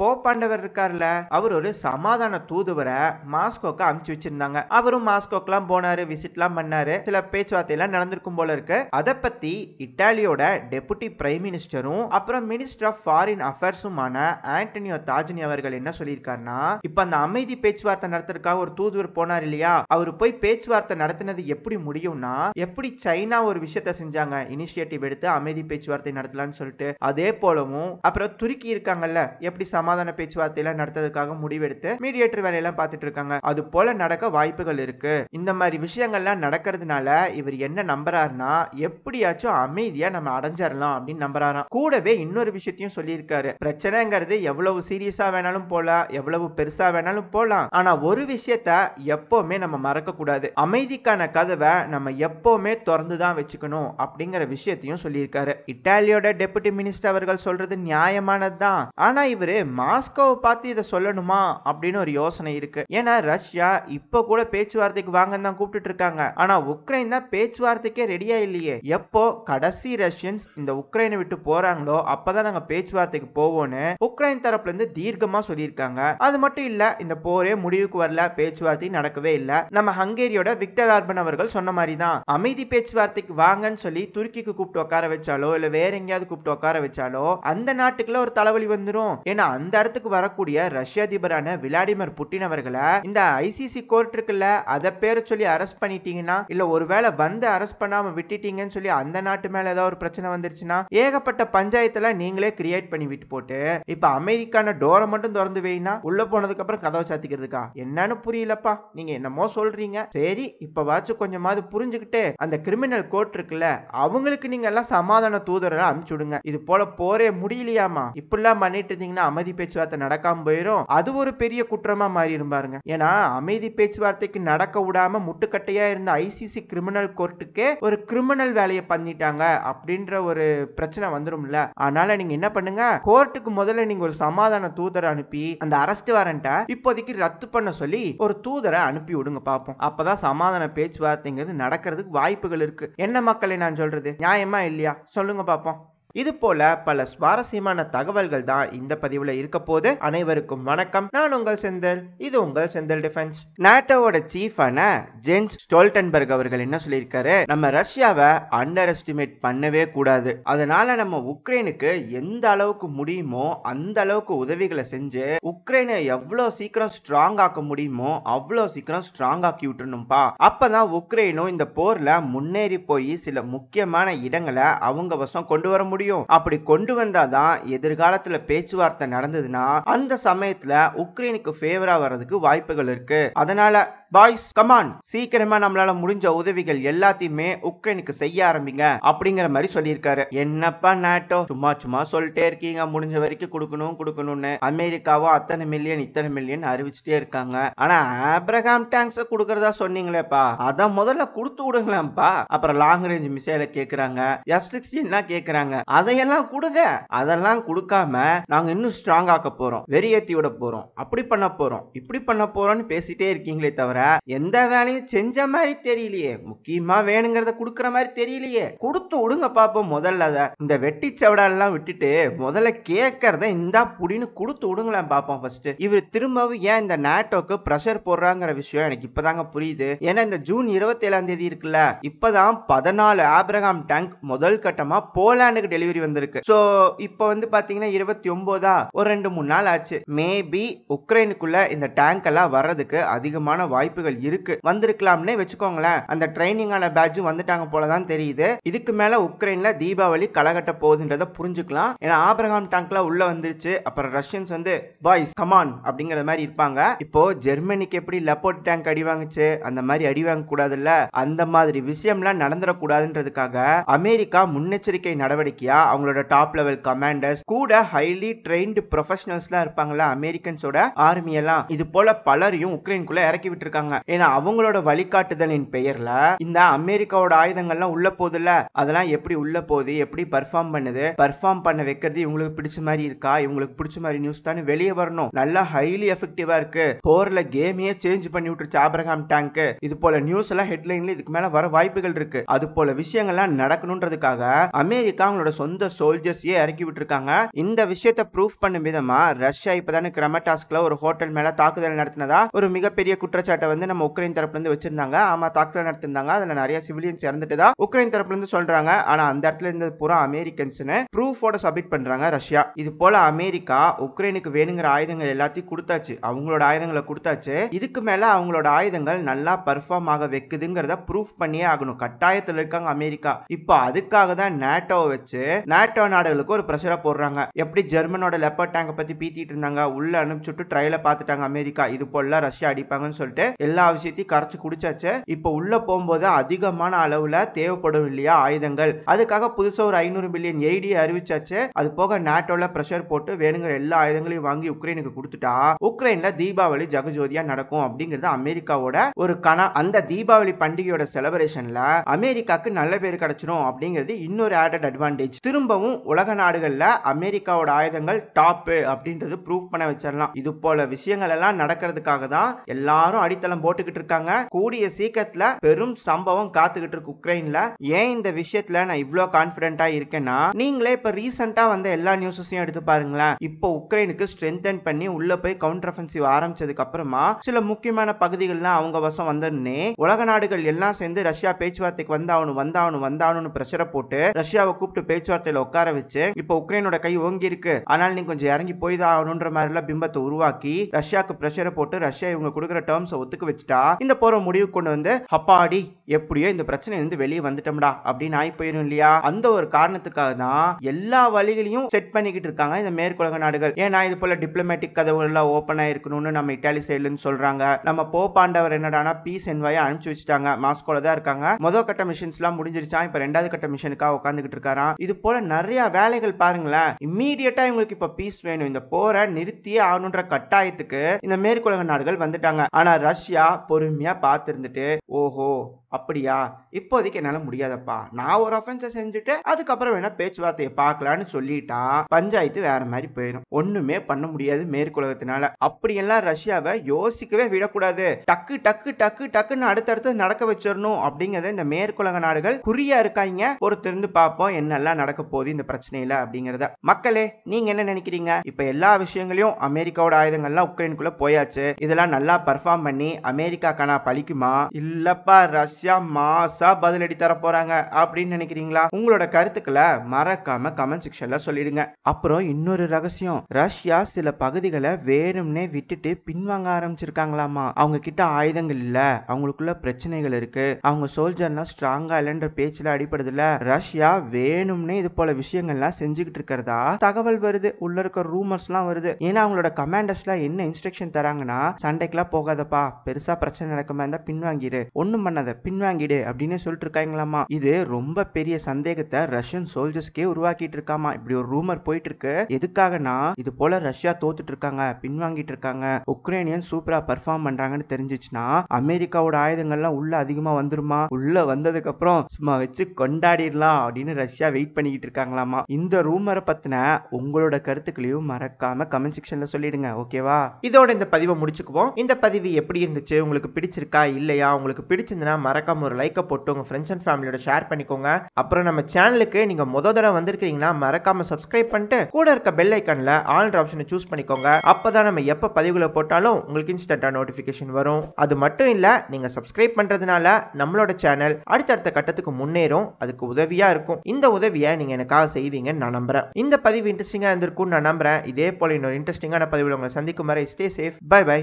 போப்பாண்டவர் இருக்கார்ல அவர் ஒரு சமாதான தூதுவரை மாஸ்கோக்கு அமுச்சு வச்சிருந்தாங்க அவரும் மாஸ்கோக்கெல்லாம் போனாரு விசிட்லாம் பண்ணாரு சில பேச்சுவார்த்தையெல்லாம் நடந்திருக்கும் போல இருக்கு அதை பத்தி இட்டாலியோட டெபுட்டி பிரைம் மினிஸ்டரும் அப்புறம் மினிஸ்டர் ஆஃப் ஃபாரின் அஃபேர்ஸுமான ஆண்டனியோ தாஜினி அவர்கள் என்ன சொல்லியிருக்காருன்னா இப்ப அந்த அமைதி பேச்சுவார்த்தை நடத்துறதுக்காக ஒரு தூதுவர் போனார் இல்லையா அவர் போய் பேச்சுவார்த்தை நடத்தினது எப்படி முடியும்னா எப்படி சைனா ஒரு விஷயத்த செஞ்சாங்க இனிஷியேட்டிவ் எடுத்து அமைதி பேச்சுவார்த்தை நடத்தலாம்னு சொல்லிட்டு அதே போலவும் அப்புறம் துருக்கி இருக்காங்கல்ல எப்படி சம சமாதான எல்லாம் நடத்துறதுக்காக முடிவெடுத்து மீடியேட்டர் வேலையெல்லாம் பார்த்துட்டு இருக்காங்க அது போல நடக்க வாய்ப்புகள் இருக்கு இந்த மாதிரி விஷயங்கள்லாம் நடக்கிறதுனால இவர் என்ன நம்புறாருன்னா எப்படியாச்சும் அமைதியா நம்ம அடைஞ்சிடலாம் அப்படின்னு நம்புறாராம் கூடவே இன்னொரு விஷயத்தையும் சொல்லியிருக்காரு பிரச்சனைங்கிறது எவ்வளவு சீரியஸா வேணாலும் போலாம் எவ்வளவு பெருசா வேணாலும் போலாம் ஆனா ஒரு விஷயத்த எப்பவுமே நம்ம மறக்க கூடாது அமைதிக்கான கதவை நம்ம எப்பவுமே திறந்து தான் வச்சுக்கணும் அப்படிங்கிற விஷயத்தையும் சொல்லியிருக்காரு இட்டாலியோட டெபுட்டி மினிஸ்டர் அவர்கள் சொல்றது நியாயமானதுதான் ஆனா இவரு மாஸ்கோவை பார்த்து இதை சொல்லணுமா அப்படின்னு ஒரு யோசனை இருக்கு ஏன்னா ரஷ்யா இப்போ கூட பேச்சுவார்த்தைக்கு வாங்கன்னு தான் கூப்பிட்டு இருக்காங்க ஆனா உக்ரைன் தான் பேச்சுவார்த்தைக்கே ரெடியா இல்லையே எப்போ கடைசி ரஷ்யன்ஸ் இந்த உக்ரைனை விட்டு போறாங்களோ அப்பதான் நாங்க பேச்சுவார்த்தைக்கு போவோம்னு உக்ரைன் தரப்புல இருந்து தீர்க்கமா சொல்லியிருக்காங்க அது மட்டும் இல்ல இந்த போரே முடிவுக்கு வரல பேச்சுவார்த்தை நடக்கவே இல்ல நம்ம ஹங்கேரியோட விக்டர் ஆர்பன் அவர்கள் சொன்ன மாதிரி தான் அமைதி பேச்சுவார்த்தைக்கு வாங்கன்னு சொல்லி துருக்கிக்கு கூப்பிட்டு உட்கார வச்சாலோ இல்ல வேற எங்கேயாவது கூப்பிட்டு உட்கார வச்சாலோ அந்த நாட்டுக்குள்ள ஒரு தலைவலி வந்துடும் ஏன்னா அந்த அந்த இடத்துக்கு வரக்கூடிய ரஷ்ய அதிபரான விளாடிமிர் புட்டின் அவர்களை இந்த ஐசிசி கோர்ட் இருக்குல்ல அதை பேர சொல்லி அரெஸ்ட் பண்ணிட்டீங்கன்னா இல்ல ஒருவேளை வந்து அரெஸ்ட் பண்ணாம விட்டுட்டீங்கன்னு சொல்லி அந்த நாட்டு மேல ஏதாவது ஒரு பிரச்சனை வந்துருச்சுன்னா ஏகப்பட்ட பஞ்சாயத்துல நீங்களே கிரியேட் பண்ணி விட்டு போட்டு இப்ப அமெரிக்கான டோரை மட்டும் திறந்து வைனா உள்ள போனதுக்கு அப்புறம் கதவை சாத்திக்கிறதுக்கா என்னன்னு புரியலப்பா நீங்க என்னமோ சொல்றீங்க சரி இப்பவாச்சும் கொஞ்சமாவது புரிஞ்சுக்கிட்டு அந்த கிரிமினல் கோர்ட் இருக்குல்ல அவங்களுக்கு நீங்க எல்லாம் சமாதான தூதரை அனுப்பிச்சுடுங்க இது போல போரே முடியலையாமா இப்படிலாம் பண்ணிட்டு இருந்தீங்கன்னா அமைதி பேச்சுவார்த்தை நடக்காம போயிடும் அது ஒரு பெரிய குற்றமா மாறிடும் பாருங்க ஏன்னா அமைதி பேச்சுவார்த்தைக்கு நடக்க விடாம முட்டுக்கட்டையா இருந்த ஐசிசி கிரிமினல் கோர்ட்டுக்கே ஒரு கிரிமினல் வேலையை பண்ணிட்டாங்க அப்படின்ற ஒரு பிரச்சனை வந்துடும்ல அதனால நீங்க என்ன பண்ணுங்க கோர்ட்டுக்கு முதல்ல நீங்க ஒரு சமாதான தூதரை அனுப்பி அந்த அரெஸ்ட் வாரண்ட்டை இப்போதைக்கு ரத்து பண்ண சொல்லி ஒரு தூதரை அனுப்பி விடுங்க பார்ப்போம் அப்பதான் சமாதான பேச்சுவார்த்தைங்கிறது நடக்கிறதுக்கு வாய்ப்புகள் இருக்கு என்ன மக்களை நான் சொல்றது நியாயமா இல்லையா சொல்லுங்க பார்ப்போம் இது போல பல சுவாரஸ்யமான தகவல்கள் தான் இந்த பதிவுல இருக்க போது அனைவருக்கும் வணக்கம் நான் உங்கள் செந்தல் இது உங்கள் செந்தல் டிஃபென்ஸ் நேட்டோவோட சீஃபான ஜென்ஸ் ஸ்டோல்டன்பர்க் அவர்கள் என்ன சொல்லியிருக்காரு நம்ம ரஷ்யாவை அண்டர் எஸ்டிமேட் பண்ணவே கூடாது அதனால நம்ம உக்ரைனுக்கு எந்த அளவுக்கு முடியுமோ அந்த அளவுக்கு உதவிகளை செஞ்சு உக்ரைனை எவ்வளோ சீக்கிரம் ஸ்ட்ராங் ஆக்க முடியுமோ அவ்வளோ சீக்கிரம் ஸ்ட்ராங் ஆக்கி விட்டுணும்பா அப்பதான் உக்ரைனும் இந்த போர்ல முன்னேறி போய் சில முக்கியமான இடங்களை அவங்க வசம் கொண்டு வர முடியும் முடியும் அப்படி கொண்டு வந்தாதான் எதிர்காலத்துல பேச்சுவார்த்தை நடந்ததுன்னா அந்த சமயத்துல உக்ரைனுக்கு ஃபேவரா வர்றதுக்கு வாய்ப்புகள் இருக்கு அதனால பாய்ஸ் கமான் சீக்கிரமா நம்மளால முடிஞ்ச உதவிகள் எல்லாத்தையுமே உக்ரைனுக்கு செய்ய ஆரம்பிங்க அப்படிங்கிற மாதிரி சொல்லியிருக்காரு என்னப்பா நாட்டோ சும்மா சும்மா சொல்லிட்டே இருக்கீங்க முடிஞ்ச வரைக்கும் கொடுக்கணும் கொடுக்கணும்னு அமெரிக்காவும் அத்தனை மில்லியன் இத்தனை மில்லியன் அறிவிச்சுட்டே இருக்காங்க ஆனா ஆப்ரஹாம் டேங்க்ஸ் கொடுக்கறதா சொன்னீங்களேப்பா அதான் முதல்ல கொடுத்து விடுங்களேன்ப்பா அப்புறம் லாங் ரேஞ்ச் மிசைல கேக்குறாங்க எஃப் சிக்ஸ்டீன் தான் கேக்குறாங்க அதையெல்லாம் கொடுங்க அதெல்லாம் கொடுக்காம நாங்க இன்னும் ஸ்ட்ராங் ஆக்க போறோம் வெறியேத்தி விட போறோம் அப்படி பண்ண போறோம் இப்படி பண்ண போறோம்னு பேசிட்டே இருக்கீங்களே தவிர தவிர எந்த வேலையும் செஞ்ச மாதிரி தெரியலையே முக்கியமா வேணுங்கிறத குடுக்கற மாதிரி தெரியலையே கொடுத்து விடுங்க பாப்போம் முதல்ல அதை இந்த வெட்டி சவடாலெல்லாம் விட்டுட்டு முதல்ல கேட்கறத இந்தா புடின்னு கொடுத்து விடுங்களேன் பாப்போம் ஃபர்ஸ்ட் இவர் திரும்பவும் ஏன் இந்த நாட்டோக்கு ப்ரெஷர் போடுறாங்கிற விஷயம் எனக்கு இப்பதாங்க புரியுது ஏன்னா இந்த ஜூன் இருபத்தி ஏழாம் தேதி இருக்குல்ல இப்பதான் பதினாலு ஆப்ரகாம் டேங்க் முதல் கட்டமா போலாண்டுக்கு டெலிவரி வந்திருக்கு சோ இப்போ வந்து பாத்தீங்கன்னா இருபத்தி ஒன்பதா ஒரு ரெண்டு மூணு நாள் ஆச்சு மேபி உக்ரைனுக்குள்ள இந்த டேங்க் எல்லாம் வர்றதுக்கு அதிகமான வாய்ப்பு வாய்ப்புகள் இருக்கு வந்திருக்கலாம்னே வச்சுக்கோங்களேன் அந்த ட்ரைனிங்கான பேட்சும் வந்துட்டாங்க போலதான் தெரியுது இதுக்கு மேல உக்ரைன்ல தீபாவளி களகட்ட போகுதுன்றத புரிஞ்சுக்கலாம் ஏன்னா ஆப்ரஹாம் டேங்க்ல உள்ள வந்துருச்சு அப்புறம் ரஷ்யன்ஸ் வந்து பாய்ஸ் கமான் அப்படிங்கிற மாதிரி இருப்பாங்க இப்போ ஜெர்மனிக்கு எப்படி லெப்போர்ட் டேங்க் அடி வாங்குச்சு அந்த மாதிரி அடி வாங்க கூடாதுல்ல அந்த மாதிரி விஷயம்லாம் நடந்துடக்கூடாதுன்றதுக்காக அமெரிக்கா முன்னெச்சரிக்கை நடவடிக்கையா அவங்களோட டாப் லெவல் கமாண்டர்ஸ் கூட ஹைலி ட்ரெயின்டு ப்ரொஃபஷனல்ஸ்லாம் இருப்பாங்களா அமெரிக்கன்ஸோட ஆர்மியெல்லாம் இது போல பலரையும் உக்ரைனுக்குள்ள இறக்கி விட்டுருக்காங்க இருக்காங்க ஏன்னா அவங்களோட வழிகாட்டுதலின் பெயர்ல இந்த அமெரிக்காவோட ஆயுதங்கள்லாம் உள்ள போகுதுல்ல அதெல்லாம் எப்படி உள்ள போகுது எப்படி பர்ஃபார்ம் பண்ணுது பர்ஃபார்ம் பண்ண வைக்கிறது இவங்களுக்கு பிடிச்ச மாதிரி இருக்கா இவங்களுக்கு பிடிச்ச மாதிரி நியூஸ் தானே வெளியே வரணும் நல்லா ஹைலி எஃபெக்டிவா இருக்கு போர்ல கேமையே சேஞ்ச் பண்ணி விட்டுருச்சு ஆப்ரஹாம் டேங்க் இது போல நியூஸ் எல்லாம் ஹெட்லைன்ல இதுக்கு மேல வர வாய்ப்புகள் இருக்கு அது போல விஷயங்கள்லாம் நடக்கணும்ன்றதுக்காக அமெரிக்கா அவங்களோட சொந்த சோல்ஜர்ஸையே இறக்கி விட்டுருக்காங்க இந்த விஷயத்த ப்ரூஃப் பண்ணும் விதமா ரஷ்யா இப்பதானே கிரமடாஸ்க்ல ஒரு ஹோட்டல் மேல தாக்குதல் நடத்தினதா ஒரு மிகப்பெரிய குற்றச்சாட்டை வந்து நம்ம உக்ரைன் தரப்புலேருந்து வச்சிருந்தாங்க ஆமாம் தாக்குதல் நடத்திருந்தாங்க அதில் நிறைய சிவிலியன்ஸ் இறந்துட்டு தான் உக்ரைன் தரப்புலேருந்து சொல்கிறாங்க ஆனால் அந்த இடத்துல இருந்தது பூரா அமெரிக்கன்ஸ்னு ப்ரூஃபோட சப்மிட் பண்ணுறாங்க ரஷ்யா இது போல அமெரிக்கா உக்ரைனுக்கு வேணுங்கிற ஆயுதங்கள் எல்லாத்தையும் கொடுத்தாச்சு அவங்களோட ஆயுதங்களை கொடுத்தாச்சு இதுக்கு மேலே அவங்களோட ஆயுதங்கள் நல்லா பர்ஃபார்ம் ஆக வைக்குதுங்கிறத ப்ரூஃப் பண்ணியே ஆகணும் கட்டாயத்தில் இருக்காங்க அமெரிக்கா இப்போ அதுக்காக தான் நேட்டோவை வச்சு நேட்டோ நாடுகளுக்கு ஒரு ப்ரெஷரை போடுறாங்க எப்படி ஜெர்மனோட லெப்பர் டேங்கை பற்றி பீத்திட்டு இருந்தாங்க உள்ள அனுப்பிச்சுட்டு ட்ரையில பார்த்துட்டாங்க அமெரிக்கா இது போல ரஷ்யா அடிப்பாங்கன்னு சொல்லிட்டு எல்லா விஷயத்தையும் கரைச்சு குடிச்சாச்சு இப்போ உள்ள போகும்போது அதிகமான அளவுல தேவைப்படும் இல்லையா ஆயுதங்கள் அதுக்காக புதுசா ஒரு ஐநூறு மில்லியன் எய்டி அறிவிச்சாச்சு அது போக நாட்டோல பிரஷர் போட்டு வேணுங்கிற எல்லா ஆயுதங்களையும் வாங்கி உக்ரைனுக்கு கொடுத்துட்டா உக்ரைன்ல தீபாவளி ஜகஜோதியா நடக்கும் அப்படிங்கிறது அமெரிக்காவோட ஒரு கனா அந்த தீபாவளி பண்டிகையோட செலிபிரேஷன்ல அமெரிக்காக்கு நல்ல பேர் கிடைச்சிடும் அப்படிங்கிறது இன்னொரு ஆடட் அட்வான்டேஜ் திரும்பவும் உலக நாடுகள்ல அமெரிக்காவோட ஆயுதங்கள் டாப்பு அப்படின்றது ப்ரூவ் பண்ண வச்சிடலாம் இது போல விஷயங்கள் எல்லாம் நடக்கிறதுக்காக தான் எல்லாரும் அடித்தள அடித்தளம் போட்டுக்கிட்டு இருக்காங்க கூடிய சீக்கிரத்துல பெரும் சம்பவம் காத்துக்கிட்டு இருக்கு உக்ரைன்ல ஏன் இந்த விஷயத்துல நான் இவ்வளவு கான்பிடண்டா இருக்கேன்னா நீங்களே இப்ப ரீசெண்டா வந்த எல்லா நியூஸஸையும் எடுத்து பாருங்களேன் இப்போ உக்ரைனுக்கு ஸ்ட்ரென்தன் பண்ணி உள்ள போய் கவுண்டர் அஃபென்சிவ் ஆரம்பிச்சதுக்கு அப்புறமா சில முக்கியமான பகுதிகள்லாம் அவங்க வசம் வந்தோடனே உலக நாடுகள் எல்லாம் சேர்ந்து ரஷ்யா பேச்சுவார்த்தைக்கு வந்தாவணும் வந்தாவணும் வந்தாவணும்னு பிரஷரை போட்டு ரஷ்யாவை கூப்பிட்டு பேச்சுவார்த்தையில உட்கார வச்சு இப்போ உக்ரைனோட கை ஓங்கி இருக்கு ஆனால் நீ கொஞ்சம் இறங்கி போய் தான் ஆகணுன்ற மாதிரிலாம் பிம்பத்தை உருவாக்கி ரஷ்யாவுக்கு பிரஷரை போட்டு ரஷ்யா இவங்க கொடுக்குற டேர்ம்ஸை ஒத்து ஒத்துக்க வச்சுட்டா இந்த போற முடிவு கொண்டு வந்து அப்பாடி எப்படியோ இந்த பிரச்சனை இருந்து வெளியே வந்துட்டோம்டா அப்படின்னு ஆகி போயிடும் இல்லையா அந்த ஒரு காரணத்துக்காக தான் எல்லா வழிகளையும் செட் பண்ணிக்கிட்டு இருக்காங்க இந்த மேற்குலக நாடுகள் ஏன்னா இது போல டிப்ளமேட்டிக் கதவுகள் எல்லாம் ஓப்பன் ஆயிருக்கணும்னு நம்ம இட்டாலி சைடுலன்னு சொல்றாங்க நம்ம போப்பாண்டவர் என்னடானா பீஸ் என்வாயை அனுப்பிச்சு வச்சுட்டாங்க மாஸ்கோல தான் இருக்காங்க முதல் கட்ட மிஷின்ஸ் எல்லாம் முடிஞ்சிருச்சா இப்ப ரெண்டாவது கட்ட மிஷினுக்காக உட்காந்துக்கிட்டு இருக்காராம் இது போல நிறைய வேலைகள் பாருங்களேன் இம்மீடியட்டா இவங்களுக்கு இப்ப பீஸ் வேணும் இந்த போரை நிறுத்தியே ஆகணுன்ற கட்டாயத்துக்கு இந்த மேற்குலக நாடுகள் வந்துட்டாங்க ஆனா ரஷ்யா பொறுமையா பார்த்துருந்துட்டு ஓஹோ அப்படியா இப்போதைக்கு என்னால முடியாதப்பா நான் ஒரு அஃபென்ஸ செஞ்சுட்டு அதுக்கப்புறம் வேணா பேச்சுவார்த்தையை பார்க்கலான்னு சொல்லிட்டா பஞ்சாயத்து வேற மாதிரி போயிடும் ஒண்ணுமே பண்ண முடியாது மேற்குலகத்தினால அப்படியெல்லாம் ரஷ்யாவை யோசிக்கவே விடக்கூடாது டக்கு டக்கு டக்கு டக்குன்னு அடுத்தடுத்து நடக்க வச்சிடணும் அப்படிங்கறத இந்த மேற்குலக நாடுகள் குறியா இருக்காங்க பொறுத்திருந்து பார்ப்போம் என்னெல்லாம் நடக்க போகுது இந்த பிரச்சனையில அப்படிங்கிறத மக்களே நீங்க என்ன நினைக்கிறீங்க இப்ப எல்லா விஷயங்களையும் அமெரிக்காவோட ஆயுதங்கள்லாம் உக்ரைனுக்குள்ள போயாச்சு இதெல்லாம் நல்லா பர்ஃபார்ம் பண்ணி அமெரிக்காக்கான அமெரிக்கா கனா பழிக்குமா இல்லப்பா ரஷ்யா மாசா பதிலடி தர போறாங்க அப்படின்னு நினைக்கிறீங்களா உங்களோட கருத்துக்களை மறக்காம கமெண்ட் செக்ஷன்ல சொல்லிடுங்க அப்புறம் இன்னொரு ரகசியம் ரஷ்யா சில பகுதிகளை வேணும்னே விட்டுட்டு பின்வாங்க ஆரம்பிச்சிருக்காங்களாமா அவங்க கிட்ட ஆயுதங்கள் இல்ல அவங்களுக்குள்ள பிரச்சனைகள் இருக்கு அவங்க சோல்ஜர்லாம் ஸ்ட்ராங்கா இல்லைன்ற பேச்சுல அடிப்படுதுல ரஷ்யா வேணும்னே இது போல விஷயங்கள்லாம் செஞ்சுக்கிட்டு இருக்கிறதா தகவல் வருது உள்ள இருக்க ரூமர்ஸ்லாம் வருது ஏன்னா அவங்களோட கமாண்டர்ஸ்லாம் என்ன இன்ஸ்ட்ரக்ஷன் தராங்கன்னா சண்டைக்கெல்லாம் போகாதப்பா பெருசா பிரச்சனை நடக்குமா இருந்தால் பின்வாங்கிடு ஒண்ணும் பண்ணாத பின்வாங்கிடு அப்படின்னு சொல்லிட்டு இருக்காங்களாமா இது ரொம்ப பெரிய சந்தேகத்தை ரஷ்யன் சோல்ஜர்ஸ்க்கே உருவாக்கிட்டு இருக்காமா இப்படி ஒரு ரூமர் போயிட்டு இருக்கு எதுக்காகனா இது போல ரஷ்யா தோத்துட்டு இருக்காங்க பின்வாங்கிட்டு இருக்காங்க உக்ரைனியன் சூப்பரா பர்ஃபார்ம் பண்றாங்கன்னு தெரிஞ்சிச்சுன்னா அமெரிக்காவோட ஆயுதங்கள்லாம் உள்ள அதிகமா வந்துருமா உள்ள வந்ததுக்கு அப்புறம் சும்மா வச்சு கொண்டாடிடலாம் அப்படின்னு ரஷ்யா வெயிட் பண்ணிக்கிட்டு இருக்காங்களாமா இந்த ரூமரை பத்தின உங்களோட கருத்துக்களையும் மறக்காம கமெண்ட் செக்ஷன்ல சொல்லிடுங்க ஓகேவா இதோட இந்த பதிவை முடிச்சுக்குவோம் இந்த பதிவு எப்படி இருந்துச்சு உங்களுக்கு பிடிச்சிருக்கா இல்லையா உங்களுக்கு பிடிச்சிருந்தனா மறக்காம ஒரு லைக்கை போட்டு உங்கள் ஃப்ரெண்ட்ஸ் அண்ட் ஃபேமிலியோட ஷேர் பண்ணிக்கோங்க அப்புறம் நம்ம சேனலுக்கு நீங்கள் மொதல் தடவை வந்திருக்கிறீங்கன்னா மறக்காம சப்ஸ்கிரைப் பண்ணிட்டு கூட இருக்க பெல் ஐக்கனில் ஆல்ன்ற ஆப்ஷனை சூஸ் பண்ணிக்கோங்க அப்போ தான் நம்ம எப்போ பதிவில் போட்டாலும் உங்களுக்கு இன்ஸ்டண்டாக நோட்டிஃபிகேஷன் வரும் அது மட்டும் இல்லை நீங்கள் சப்ஸ்கிரைப் பண்ணுறதுனால நம்மளோட சேனல் அடுத்தடுத்த கட்டத்துக்கு முன்னேறும் அதுக்கு உதவியாக இருக்கும் இந்த உதவியை நீங்கள் எனக்காக செய்வீங்கன்னு நான் நம்புகிறேன் இந்த பதிவு இன்ட்ரெஸ்டிங்காக இருந்திருக்கும்னு நான் நம்புகிறேன் இதே போல் இன்னொரு இன்ட்ரெஸ்டிங்கான பதிவில் உங்களை சந்திக்கும் வரை ஸ்டே சேஃப் பை பை